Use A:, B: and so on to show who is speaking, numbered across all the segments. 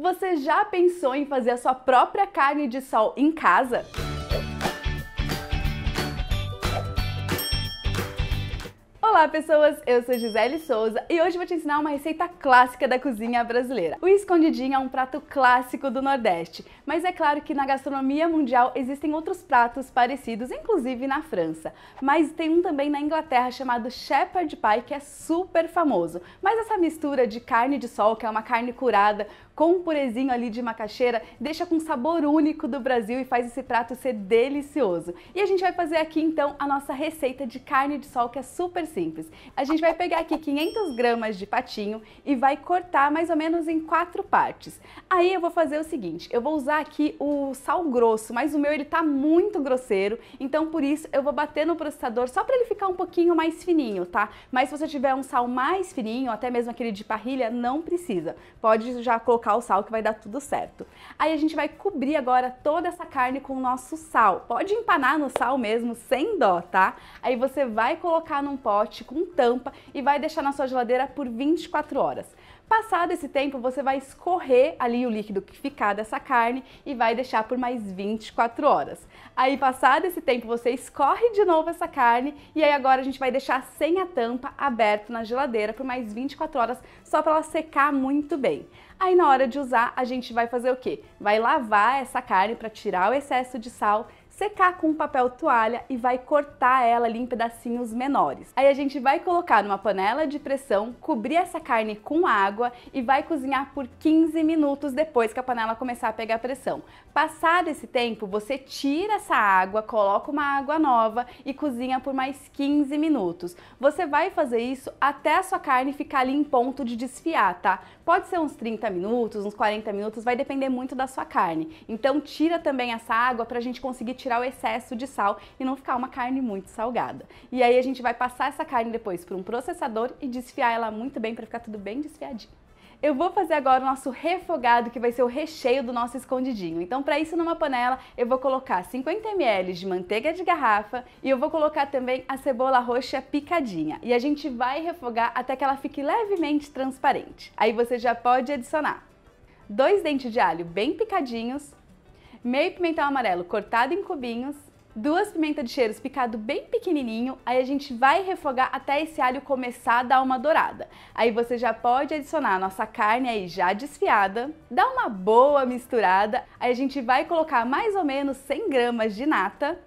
A: Você já pensou em fazer a sua própria carne de sol em casa? Olá pessoas, eu sou Gisele Souza e hoje vou te ensinar uma receita clássica da cozinha brasileira. O escondidinho é um prato clássico do Nordeste, mas é claro que na gastronomia mundial existem outros pratos parecidos, inclusive na França. Mas tem um também na Inglaterra chamado shepherd pie que é super famoso. Mas essa mistura de carne de sol, que é uma carne curada, com um purezinho ali de macaxeira, deixa com um sabor único do Brasil e faz esse prato ser delicioso. E a gente vai fazer aqui então a nossa receita de carne de sol que é super simples simples. A gente vai pegar aqui 500 gramas de patinho e vai cortar mais ou menos em quatro partes. Aí eu vou fazer o seguinte, eu vou usar aqui o sal grosso, mas o meu ele tá muito grosseiro, então por isso eu vou bater no processador só para ele ficar um pouquinho mais fininho, tá? Mas se você tiver um sal mais fininho, até mesmo aquele de parrilha, não precisa. Pode já colocar o sal que vai dar tudo certo. Aí a gente vai cobrir agora toda essa carne com o nosso sal. Pode empanar no sal mesmo, sem dó, tá? Aí você vai colocar num pote com tampa e vai deixar na sua geladeira por 24 horas. Passado esse tempo, você vai escorrer ali o líquido que ficar dessa carne e vai deixar por mais 24 horas. Aí, passado esse tempo, você escorre de novo essa carne e aí agora a gente vai deixar sem a tampa aberto na geladeira por mais 24 horas, só para ela secar muito bem. Aí, na hora de usar, a gente vai fazer o quê? Vai lavar essa carne para tirar o excesso de sal, secar com um papel toalha e vai cortar ela ali em pedacinhos menores. Aí a gente vai colocar numa panela de pressão, cobrir essa carne com água e vai cozinhar por 15 minutos depois que a panela começar a pegar pressão. Passado esse tempo, você tira essa água, coloca uma água nova e cozinha por mais 15 minutos. Você vai fazer isso até a sua carne ficar ali em ponto de desfiar, tá? Pode ser uns 30 minutos, uns 40 minutos, vai depender muito da sua carne. Então tira também essa água para a gente conseguir tirar tirar o excesso de sal e não ficar uma carne muito salgada. E aí a gente vai passar essa carne depois por um processador e desfiar ela muito bem para ficar tudo bem desfiadinho. Eu vou fazer agora o nosso refogado, que vai ser o recheio do nosso escondidinho. Então, para isso, numa panela, eu vou colocar 50 ml de manteiga de garrafa e eu vou colocar também a cebola roxa picadinha. E a gente vai refogar até que ela fique levemente transparente. Aí você já pode adicionar dois dentes de alho bem picadinhos, meio pimentão amarelo cortado em cubinhos, duas pimentas de cheiros picado bem pequenininho, aí a gente vai refogar até esse alho começar a dar uma dourada. Aí você já pode adicionar a nossa carne aí já desfiada, dá uma boa misturada, aí a gente vai colocar mais ou menos 100 gramas de nata,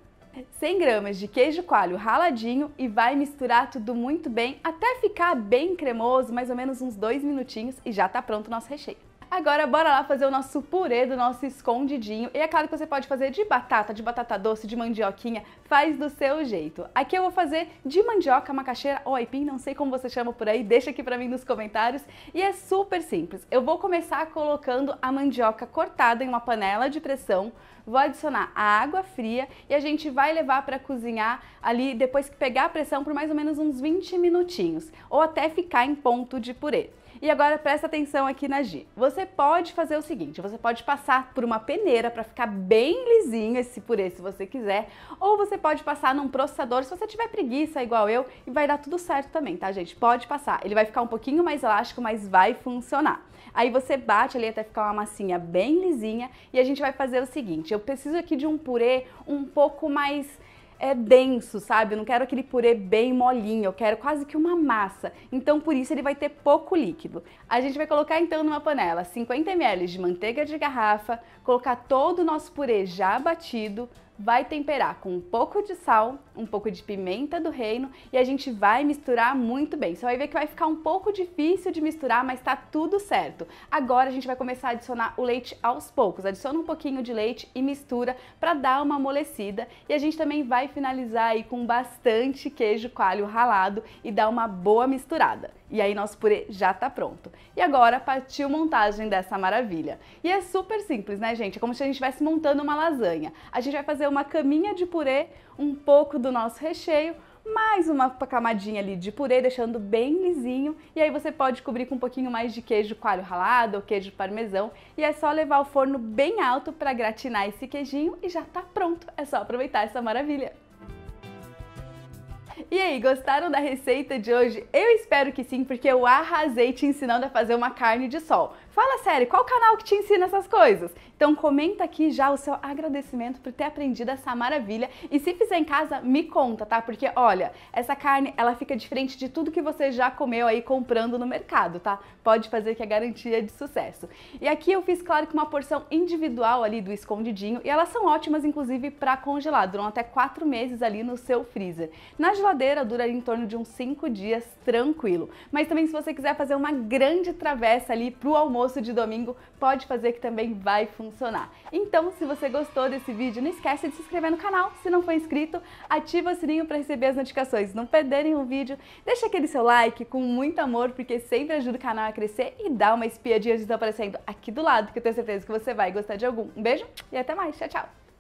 A: 100 gramas de queijo coalho raladinho e vai misturar tudo muito bem até ficar bem cremoso, mais ou menos uns dois minutinhos e já está pronto o nosso recheio. Agora bora lá fazer o nosso purê do nosso escondidinho. E é claro que você pode fazer de batata, de batata doce, de mandioquinha, faz do seu jeito. Aqui eu vou fazer de mandioca, macaxeira ou aipim, não sei como você chama por aí, deixa aqui pra mim nos comentários. E é super simples. Eu vou começar colocando a mandioca cortada em uma panela de pressão, vou adicionar a água fria e a gente vai levar para cozinhar ali depois que pegar a pressão por mais ou menos uns 20 minutinhos, ou até ficar em ponto de purê. E agora presta atenção aqui na G. Você pode fazer o seguinte, você pode passar por uma peneira para ficar bem lisinho esse purê se você quiser, ou você pode passar num processador se você tiver preguiça igual eu e vai dar tudo certo também, tá gente? Pode passar. Ele vai ficar um pouquinho mais elástico, mas vai funcionar. Aí você bate ali até ficar uma massinha bem lisinha e a gente vai fazer o seguinte, eu preciso aqui de um purê um pouco mais é denso, sabe? Eu não quero aquele purê bem molinho, eu quero quase que uma massa. Então, por isso ele vai ter pouco líquido. A gente vai colocar então numa panela 50 ml de manteiga de garrafa, colocar todo o nosso purê já batido, vai temperar com um pouco de sal, um pouco de pimenta do reino e a gente vai misturar muito bem. Você vai ver que vai ficar um pouco difícil de misturar, mas tá tudo certo. Agora a gente vai começar a adicionar o leite aos poucos. Adiciona um pouquinho de leite e mistura para dar uma amolecida e a gente também vai finalizar aí com bastante queijo coalho ralado e dar uma boa misturada. E aí nosso purê já tá pronto. E agora partiu montagem dessa maravilha. E é super simples, né, gente? É como se a gente estivesse montando uma lasanha. A gente vai fazer uma caminha de purê, um pouco do nosso recheio, mais uma camadinha ali de purê, deixando bem lisinho. E aí você pode cobrir com um pouquinho mais de queijo coalho ralado ou queijo parmesão. E é só levar o forno bem alto para gratinar esse queijinho e já tá pronto. É só aproveitar essa maravilha. E aí, gostaram da receita de hoje? Eu espero que sim, porque eu arrasei te ensinando a fazer uma carne de sol. Fala sério, qual canal que te ensina essas coisas? Então comenta aqui já o seu agradecimento por ter aprendido essa maravilha e se fizer em casa, me conta, tá? Porque olha, essa carne, ela fica diferente de tudo que você já comeu aí comprando no mercado, tá? Pode fazer que é garantia de sucesso. E aqui eu fiz, claro, que uma porção individual ali do escondidinho e elas são ótimas, inclusive, para congelar. Duram até 4 meses ali no seu freezer. Na geladeira dura em torno de uns 5 dias tranquilo. Mas também se você quiser fazer uma grande travessa ali pro almoço de domingo, pode fazer que também vai funcionar funcionar. Então, se você gostou desse vídeo, não esquece de se inscrever no canal. Se não for inscrito, ativa o sininho para receber as notificações, não perderem o vídeo. Deixa aquele seu like com muito amor, porque sempre ajuda o canal a crescer e dá uma espiadinha de aparecendo aqui do lado, que eu tenho certeza que você vai gostar de algum. Um beijo e até mais. Tchau, tchau.